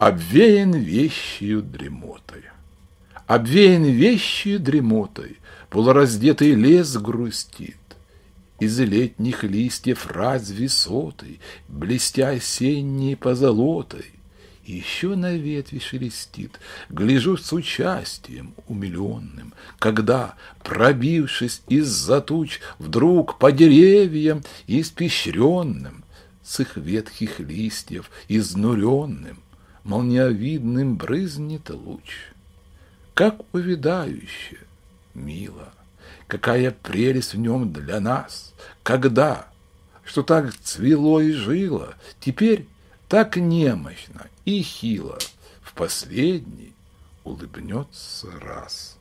обвеян вещью дремотой. Обвеян вещью дремотой, полураздетый лес грустит. Из летних листьев развесотой, блестя осенней позолотой, еще на ветви шелестит, гляжу с участием умиленным, когда, пробившись из-за туч, вдруг по деревьям испещренным, с их ветхих листьев изнуренным, молниевидным брызнет луч. Как увядающее, мило, какая прелесть в нем для нас, когда, что так цвело и жило, теперь так немощно и хило, в последний улыбнется раз.